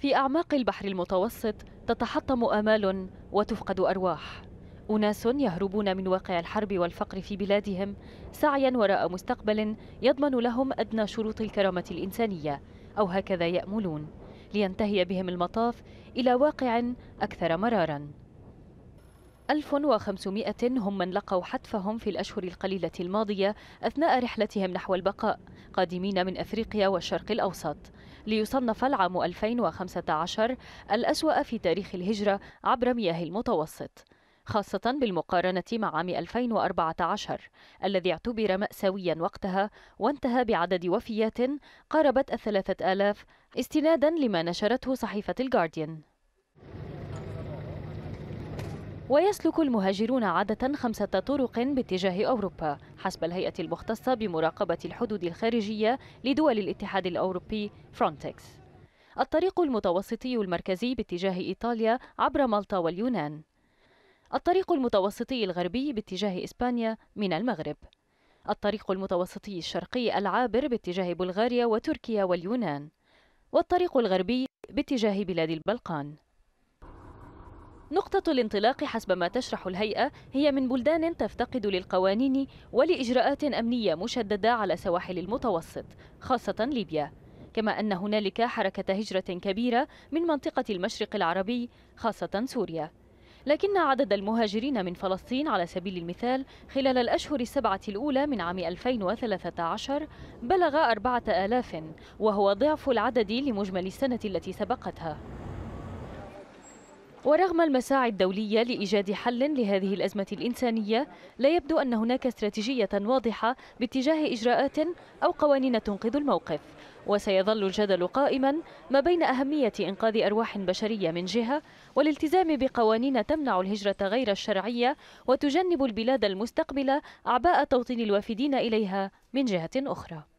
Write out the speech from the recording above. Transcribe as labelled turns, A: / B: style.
A: في أعماق البحر المتوسط تتحطم آمال وتفقد أرواح أناس يهربون من واقع الحرب والفقر في بلادهم سعيا وراء مستقبل يضمن لهم أدنى شروط الكرامة الإنسانية أو هكذا يأملون لينتهي بهم المطاف إلى واقع أكثر مراراً 1500 هم من لقوا حتفهم في الأشهر القليلة الماضية أثناء رحلتهم نحو البقاء قادمين من أفريقيا والشرق الأوسط ليصنف العام 2015 الأسوأ في تاريخ الهجرة عبر مياه المتوسط خاصة بالمقارنة مع عام 2014 الذي اعتبر مأساويا وقتها وانتهى بعدد وفيات قاربت الثلاثة آلاف استنادا لما نشرته صحيفة الجارديان ويسلك المهاجرون عادة خمسة طرق باتجاه أوروبا حسب الهيئة المختصة بمراقبة الحدود الخارجية لدول الاتحاد الأوروبي فرونتكس الطريق المتوسطي المركزي باتجاه إيطاليا عبر مالطا واليونان الطريق المتوسطي الغربي باتجاه إسبانيا من المغرب الطريق المتوسطي الشرقي العابر باتجاه بلغاريا وتركيا واليونان والطريق الغربي باتجاه بلاد البلقان نقطة الانطلاق حسب ما تشرح الهيئة هي من بلدان تفتقد للقوانين ولإجراءات أمنية مشددة على سواحل المتوسط خاصة ليبيا كما أن هنالك حركة هجرة كبيرة من منطقة المشرق العربي خاصة سوريا لكن عدد المهاجرين من فلسطين على سبيل المثال خلال الأشهر السبعة الأولى من عام 2013 بلغ 4000 وهو ضعف العدد لمجمل السنة التي سبقتها ورغم المساعي الدولية لإيجاد حل لهذه الأزمة الإنسانية لا يبدو أن هناك استراتيجية واضحة باتجاه إجراءات أو قوانين تنقذ الموقف وسيظل الجدل قائما ما بين أهمية إنقاذ أرواح بشرية من جهة والالتزام بقوانين تمنع الهجرة غير الشرعية وتجنب البلاد المستقبلة أعباء توطين الوافدين إليها من جهة أخرى